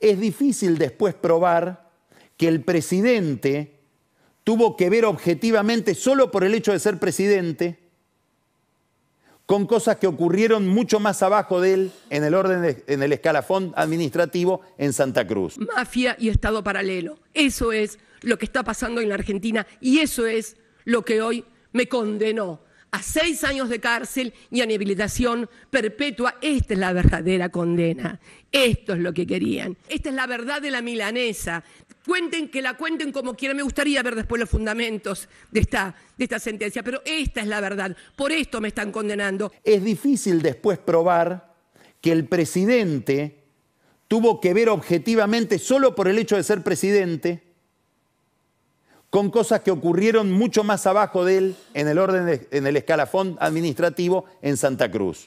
es difícil después probar que el presidente tuvo que ver objetivamente, solo por el hecho de ser presidente, con cosas que ocurrieron mucho más abajo de él en el orden en el escalafón administrativo en Santa Cruz. Mafia y Estado paralelo. Eso es lo que está pasando en la Argentina y eso es lo que hoy me condenó a seis años de cárcel y a inhabilitación perpetua. Esta es la verdadera condena. Esto es lo que querían. Esta es la verdad de la milanesa. Cuenten que la cuenten como quieran. Me gustaría ver después los fundamentos de esta, de esta sentencia, pero esta es la verdad. Por esto me están condenando. Es difícil después probar que el presidente tuvo que ver objetivamente, solo por el hecho de ser presidente, con cosas que ocurrieron mucho más abajo de él en el orden en el escalafón administrativo en Santa Cruz.